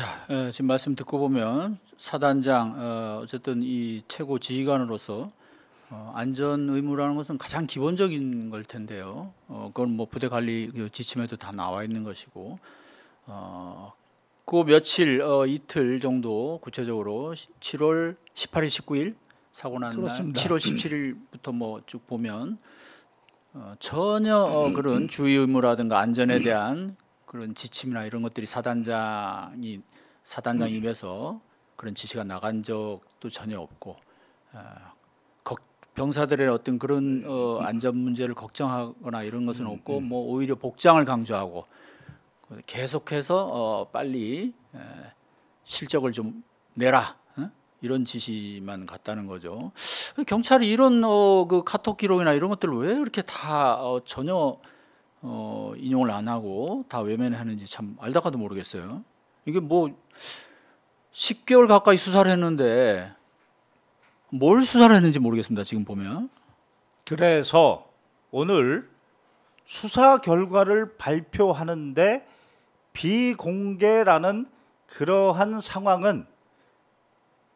자, 어, 지금 말씀 듣고 보면 사단장 어, 어쨌든 이 최고 지휘관으로서 어, 안전 의무라는 것은 가장 기본적인 걸 텐데요. 그건 뭐 부대 관리 그 지침에도 다 나와 있는 것이고, 그 며칠 이틀 정도 구체적으로 7월 18일, 19일 사고 난 날, 7월 17일부터 뭐 쭉 보면 전혀 그런 주의 의무라든가 안전에 대한 그런 지침이나 이런 것들이 사단장이 사단장 임에서 그런 지시가 나간 적도 전혀 없고 어, 병사들의 어떤 그런 어, 안전 문제를 걱정하거나 이런 것은 음, 없고 음. 뭐 오히려 복장을 강조하고 계속해서 어, 빨리 에, 실적을 좀 내라 어? 이런 지시만 갔다는 거죠. 경찰이 이런 어, 그 카톡 기록이나 이런 것들을 왜 이렇게 다 어, 전혀 어, 인용을 안 하고 다 외면하는지 참 알다가도 모르겠어요. 이게 뭐 10개월 가까이 수사를 했는데 뭘 수사를 했는지 모르겠습니다. 지금 보면. 그래서 오늘 수사 결과를 발표하는데 비공개라는 그러한 상황은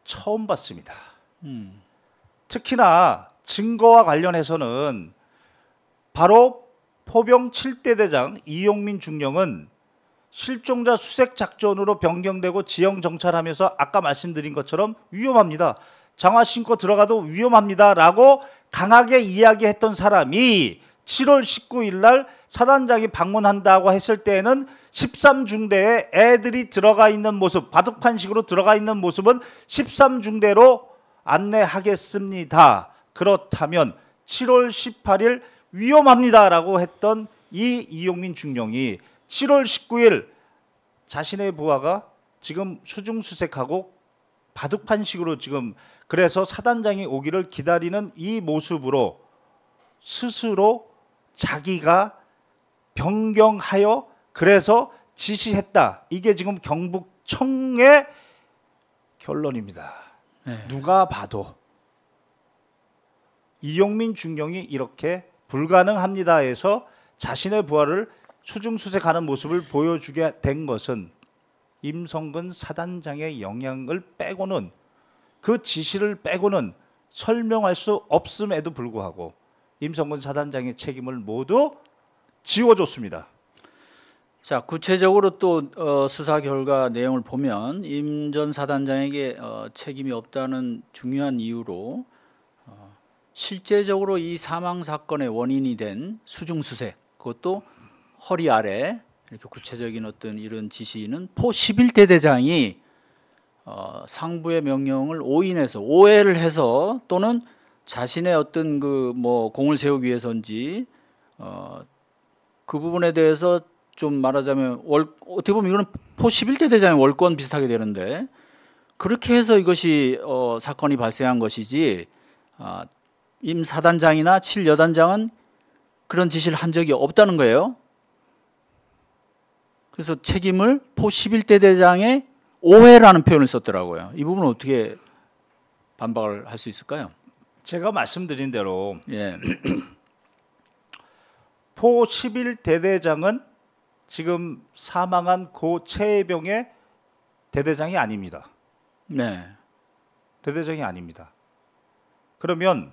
처음 봤습니다. 음. 특히나 증거와 관련해서는 바로 포병 7대 대장 이용민 중령은 실종자 수색 작전으로 변경되고 지형 정찰하면서 아까 말씀드린 것처럼 위험합니다. 장화 신고 들어가도 위험합니다라고 강하게 이야기했던 사람이 7월 19일 날 사단장이 방문한다고 했을 때에는 13중대에 애들이 들어가 있는 모습, 바둑판식으로 들어가 있는 모습은 13중대로 안내하겠습니다. 그렇다면 7월 18일 위험합니다라고 했던 이 이용민 중령이 7월 19일 자신의 부하가 지금 수중수색하고 바둑판식으로 지금 그래서 사단장이 오기를 기다리는 이 모습으로 스스로 자기가 변경하여 그래서 지시했다. 이게 지금 경북청의 결론입니다. 네. 누가 봐도 이용민 중령이 이렇게 불가능합니다에서 자신의 부활을 수중수색하는 모습을 보여주게 된 것은 임성근 사단장의 영향을 빼고는 그 지시를 빼고는 설명할 수 없음에도 불구하고 임성근 사단장의 책임을 모두 지워줬습니다. 자 구체적으로 또 어, 수사 결과 내용을 보면 임전 사단장에게 어, 책임이 없다는 중요한 이유로 실제적으로 이 사망 사건의 원인이 된 수중 수색 그것도 허리 아래 이렇게 구체적인 어떤 이런 지시는 포 11대 대장이 어, 상부의 명령을 오인해서 오해를 해서 또는 자신의 어떤 그 뭐 공을 세우기 위해서인지 어, 그 부분에 대해서 좀 말하자면 월, 어떻게 보면 이거는 포 11대 대장의 월권 비슷하게 되는데 그렇게 해서 이것이 어, 사건이 발생한 것이지 아, 임 사단장이나 칠 여단장은 그런 지시를 한 적이 없다는 거예요. 그래서 책임을 포 11대 대장의 오해라는 표현을 썼더라고요. 이 부분은 어떻게 반박을 할 수 있을까요? 제가 말씀드린 대로 예. 포 11대 대장은 지금 사망한 고 최혜병의 대대장이 아닙니다. 네. 대대장이 아닙니다. 그러면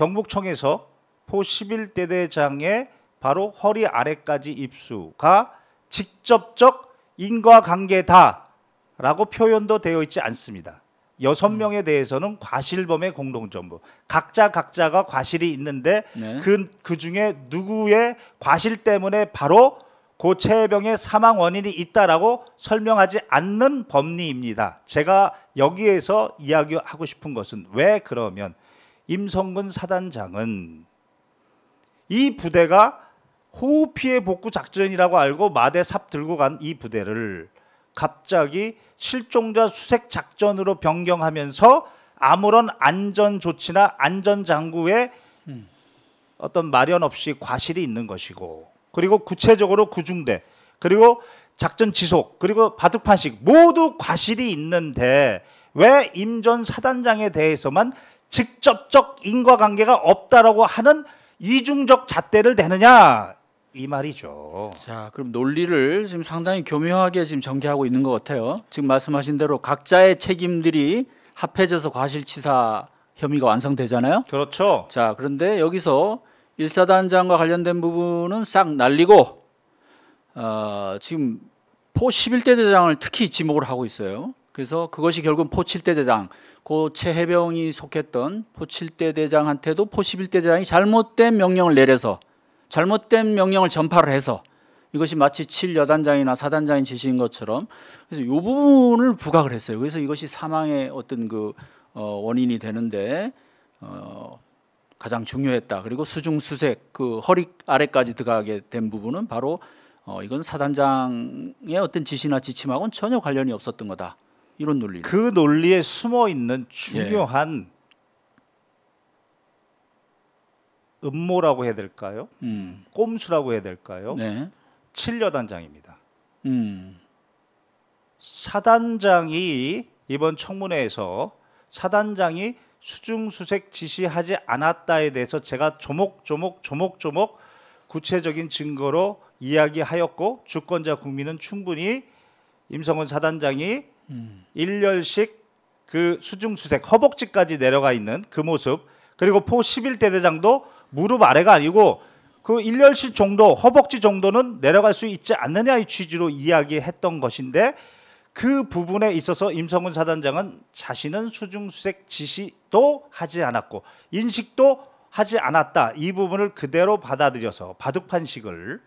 경북청에서 포 11대대장의 바로 허리 아래까지 입수가 직접적 인과관계다라고 표현도 되어 있지 않습니다. 여섯 음. 명에 대해서는 과실범의 공동전부. 각자 각자가 과실이 있는데 네. 그, 그 중에 누구의 과실 때문에 바로 고체병의 사망 원인이 있다라고 설명하지 않는 법리입니다. 제가 여기에서 이야기하고 싶은 것은 왜 그러면 임성근 사단장은 이 부대가 호피해 복구 작전이라고 알고 마대 삽 들고 간 이 부대를 갑자기 실종자 수색 작전으로 변경하면서 아무런 안전 조치나 안전 장구에 어떤 마련 없이 과실이 있는 것이고 그리고 구체적으로 구중대 그리고 작전 지속 그리고 바둑판식 모두 과실이 있는데 왜 임전 사단장에 대해서만 직접적 인과관계가 없다라고 하는 이중적 잣대를 대느냐 이 말이죠. 자, 그럼 논리를 지금 상당히 교묘하게 지금 전개하고 있는 것 같아요. 지금 말씀하신 대로 각자의 책임들이 합해져서 과실치사 혐의가 완성되잖아요. 그렇죠. 자, 그런데 여기서 일사단장과 관련된 부분은 싹 날리고 어, 지금 포 11대 대장을 특히 지목을 하고 있어요. 그래서 그것이 결국 은 포칠대 대장, 고 최해병이 속했던 포칠대 대장한테도 포십일대 대장이 잘못된 명령을 내려서 잘못된 명령을 전파를 해서 이것이 마치 7여단장이나 사단장인 지시인 것처럼 그래서 이 부분을 부각을 했어요. 그래서 이것이 사망의 어떤 그 어 원인이 되는데 어 가장 중요했다. 그리고 수중수색 그 허리 아래까지 들어가게 된 부분은 바로 어 이건 사단장의 어떤 지시나 지침하고는 전혀 관련이 없었던 거다. 이런 논리. 그 논리에 숨어 있는 중요한 예. 음모라고 해야 될까요? 음. 꼼수라고 해야 될까요? 네. 칠려단장입니다. 음. 사단장이 이번 청문회에서 사단장이 수중수색 지시하지 않았다에 대해서 제가 조목조목 조목조목 구체적인 증거로 이야기하였고 주권자 국민은 충분히 임성훈 사단장이 음. 1열씩 그 수중수색 허벅지까지 내려가 있는 그 모습 그리고 포 11대 대장도 무릎 아래가 아니고 그 1열씩 정도 허벅지 정도는 내려갈 수 있지 않느냐 의 취지로 이야기했던 것인데 그 부분에 있어서 임성훈 사단장은 자신은 수중수색 지시도 하지 않았고 인식도 하지 않았다 이 부분을 그대로 받아들여서 바둑판식을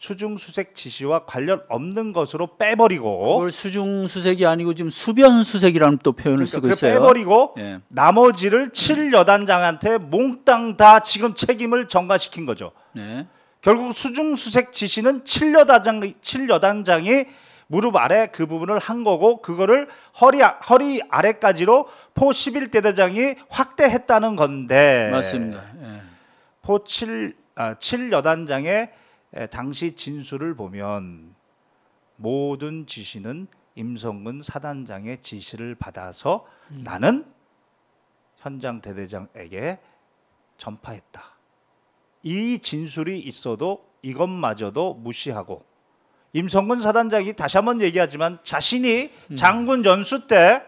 수중 수색 지시와 관련 없는 것으로 빼버리고 그걸 수중 수색이 아니고 지금 수변 수색이라는 또 표현을 그러니까 쓰고 있어요. 빼버리고 예. 나머지를 7 여단장한테 몽땅 다 지금 책임을 전가시킨 거죠. 네. 결국 수중 수색 지시는 7 여단장 7 여단장이 무릎 아래 그 부분을 한 거고 그거를 허리 아, 허리 아래까지로 포 11대대장이 확대했다는 건데 맞습니다. 예. 포 7, 아, 7 여단장의 당시 진술을 보면 모든 지시는 임성근 사단장의 지시를 받아서 음. 나는 현장 대대장에게 전파했다. 이 진술이 있어도 이것마저도 무시하고 임성근 사단장이 다시 한번 얘기하지만 자신이 음. 장군 연수 때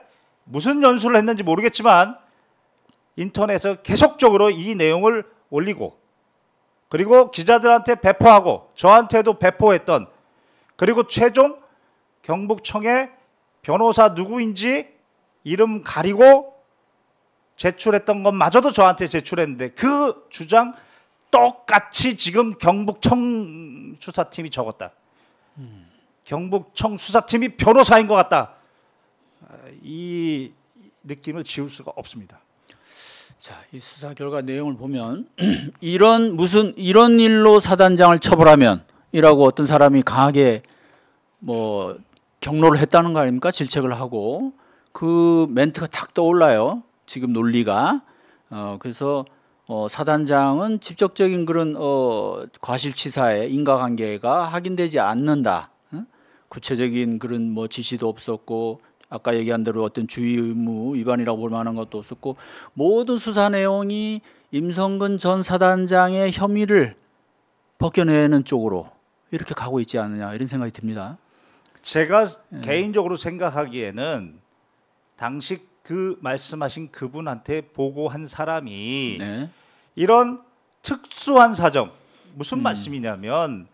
무슨 연수를 했는지 모르겠지만 인터넷에서 계속적으로 이 내용을 올리고 그리고 기자들한테 배포하고 저한테도 배포했던 그리고 최종 경북청의 변호사 누구인지 이름 가리고 제출했던 것마저도 저한테 제출했는데 그 주장 똑같이 지금 경북청 수사팀이 적었다. 경북청 수사팀이 변호사인 것 같다. 이 느낌을 지울 수가 없습니다. 자, 이 수사 결과 내용을 보면 이런 무슨 이런 일로 사단장을 처벌하면 이라고 어떤 사람이 강하게 뭐 경로를 했다는 거 아닙니까? 질책을 하고 그 멘트가 탁 떠올라요. 지금 논리가 어, 그래서 어, 사단장은 직접적인 그런 어, 과실치사의 인과관계가 확인되지 않는다. 응? 구체적인 그런 뭐 지시도 없었고 아까 얘기한 대로 어떤 주의 의무 위반이라고 볼 만한 것도 없었고 모든 수사 내용이 임성근 전 사단장의 혐의를 벗겨내는 쪽으로 이렇게 가고 있지 않느냐 이런 생각이 듭니다. 제가 예. 개인적으로 생각하기에는 당시 그 말씀하신 그분한테 보고한 사람이 네. 이런 특수한 사정 무슨 음. 말씀이냐면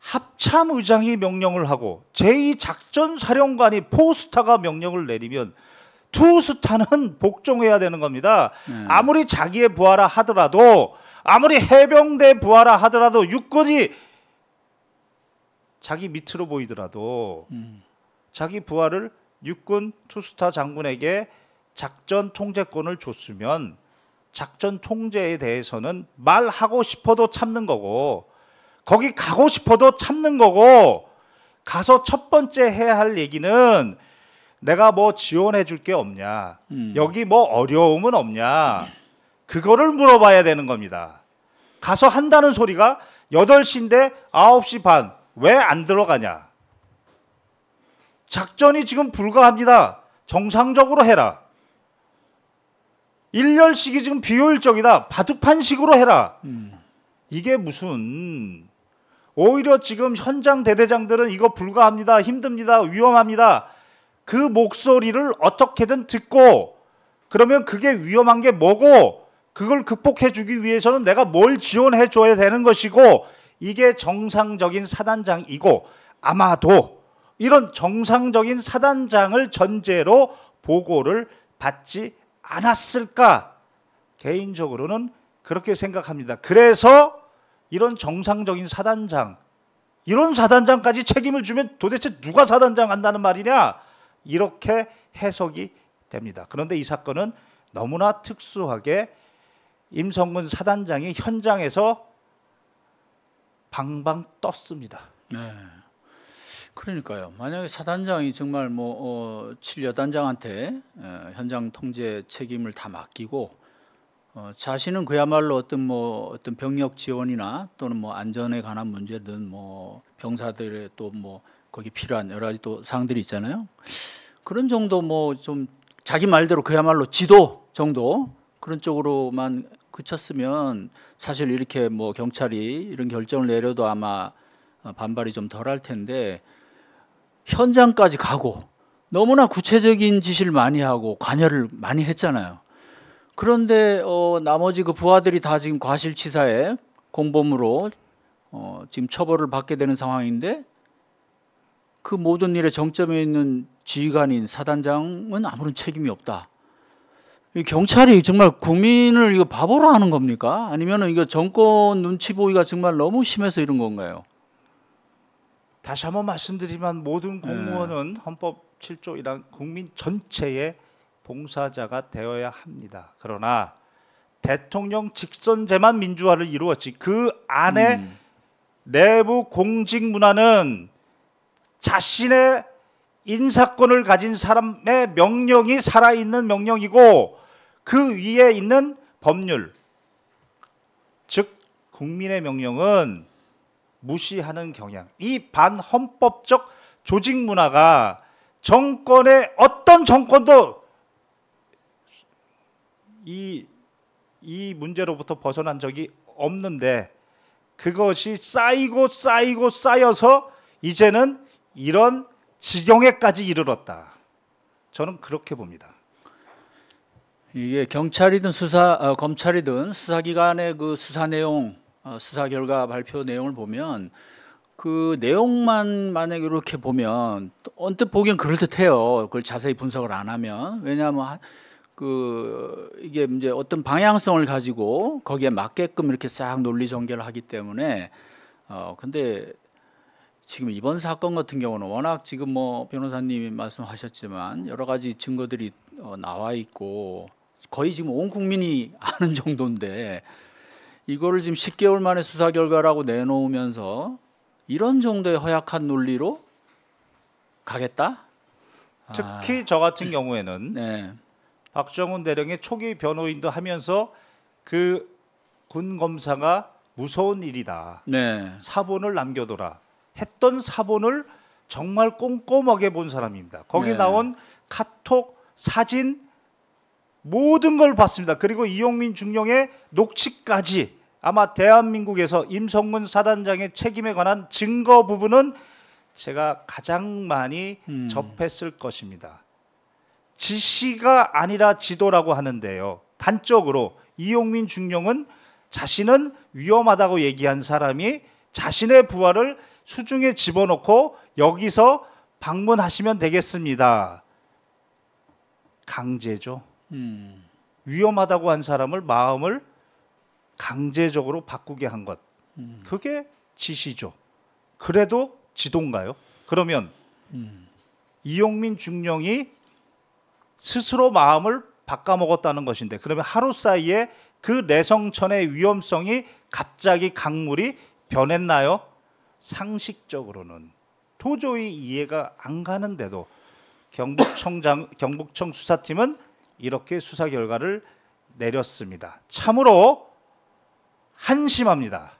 합참 의장이 명령을 하고 제2 작전 사령관이 포스타가 명령을 내리면 투스타는 복종해야 되는 겁니다. 네. 아무리 자기의 부하라 하더라도 아무리 해병대 부하라 하더라도 육군이 자기 밑으로 보이더라도 음. 자기 부하를 육군 투스타 장군에게 작전 통제권을 줬으면 작전 통제에 대해서는 말하고 싶어도 참는 거고 거기 가고 싶어도 참는 거고 가서 첫 번째 해야 할 얘기는 내가 뭐 지원해 줄 게 없냐 음. 여기 뭐 어려움은 없냐 그거를 물어봐야 되는 겁니다 가서 한다는 소리가 8시인데 9시 반 왜 안 들어가냐 작전이 지금 불가합니다 정상적으로 해라 1렬식이 지금 비효율적이다 바둑판식으로 해라 음. 이게 무슨 오히려 지금 현장 대대장들은 이거 불가합니다. 힘듭니다. 위험합니다. 그 목소리를 어떻게든 듣고 그러면 그게 위험한 게 뭐고 그걸 극복해 주기 위해서는 내가 뭘 지원해 줘야 되는 것이고 이게 정상적인 사단장이고 아마도 이런 정상적인 사단장을 전제로 보고를 받지 않았을까 개인적으로는 그렇게 생각합니다. 그래서 이런 정상적인 사단장, 이런 사단장까지 책임을 주면 도대체 누가 사단장 한다는 말이냐? 이렇게 해석이 됩니다. 그런데 이 사건은 너무나 특수하게 임성근 사단장이 현장에서 방방 떴습니다. 네. 그러니까요. 만약에 사단장이 정말 뭐 어, 7여단장한테 어, 현장 통제 책임을 다 맡기고 어, 자신은 그야말로 어떤 뭐 어떤 병력 지원이나 또는 뭐 안전에 관한 문제든 뭐 병사들의 또 뭐 거기 필요한 여러 가지 또 사항들이 있잖아요. 그런 정도 뭐 좀 자기 말대로 그야말로 지도 정도 그런 쪽으로만 그쳤으면 사실 이렇게 뭐 경찰이 이런 결정을 내려도 아마 어, 반발이 좀덜할 텐데 현장까지 가고 너무나 구체적인 지시를 많이 하고 관여를 많이 했잖아요. 그런데 어, 나머지 그 부하들이 다 지금 과실치사에 공범으로 어, 지금 처벌을 받게 되는 상황인데 그 모든 일의 정점에 있는 지휘관인 사단장은 아무런 책임이 없다. 이 경찰이 정말 국민을 이거 바보로 하는 겁니까? 아니면 이거 정권 눈치 보기가 정말 너무 심해서 이런 건가요? 다시 한번 말씀드리지만 모든 공무원은 네. 헌법 7조 1항 국민 전체의 봉사자가 되어야 합니다. 그러나 대통령 직선제만 민주화를 이루었지 그 안에 음. 내부 공직 문화는 자신의 인사권을 가진 사람의 명령이 살아있는 명령이고 그 위에 있는 법률 즉 국민의 명령은 무시하는 경향 이 반헌법적 조직 문화가 정권의 어떤 정권도 이, 이 문제로부터 벗어난 적이 없는데 그것이 쌓이고 쌓이고 쌓여서 이제는 이런 지경에까지 이르렀다. 저는 그렇게 봅니다. 이게 경찰이든 수사 어, 검찰이든 수사기관의 그 수사 내용 어, 수사 결과 발표 내용을 보면 그 내용만 만약 이렇게 보면 언뜻 보기엔 그럴듯해요. 그걸 자세히 분석을 안 하면 왜냐하면 그 이게 이제 어떤 방향성을 가지고 거기에 맞게끔 이렇게 싹 논리 전개를 하기 때문에 어 근데 지금 이번 사건 같은 경우는 워낙 지금 뭐 변호사님이 말씀하셨지만 여러 가지 증거들이 어 나와 있고 거의 지금 온 국민이 아는 정도인데 이거를 지금 10개월 만에 수사 결과라고 내놓으면서 이런 정도의 허약한 논리로 가겠다? 특히 아. 저 같은 경우에는 네. 박정훈 대령의 초기 변호인도 하면서 그 군 검사가 무서운 일이다. 네. 사본을 남겨둬라. 했던 사본을 정말 꼼꼼하게 본 사람입니다. 거기 네. 나온 카톡, 사진 모든 걸 봤습니다. 그리고 이용민 중령의 녹취까지 아마 대한민국에서 임성문 사단장의 책임에 관한 증거 부분은 제가 가장 많이 음. 접했을 것입니다. 지시가 아니라 지도라고 하는데요. 단적으로 이용민 중령은 자신은 위험하다고 얘기한 사람이 자신의 부하를 수중에 집어넣고 여기서 방문하시면 되겠습니다. 강제죠. 음. 위험하다고 한 사람을 마음을 강제적으로 바꾸게 한 것. 음. 그게 지시죠. 그래도 지도인가요? 그러면 음. 이용민 중령이 스스로 마음을 바꿔먹었다는 것인데 그러면 하루 사이에 그 내성천의 위험성이 갑자기 강물이 변했나요? 상식적으로는 도저히 이해가 안 가는데도 경북청장 경북청 수사팀은 이렇게 수사 결과를 내렸습니다. 참으로 한심합니다.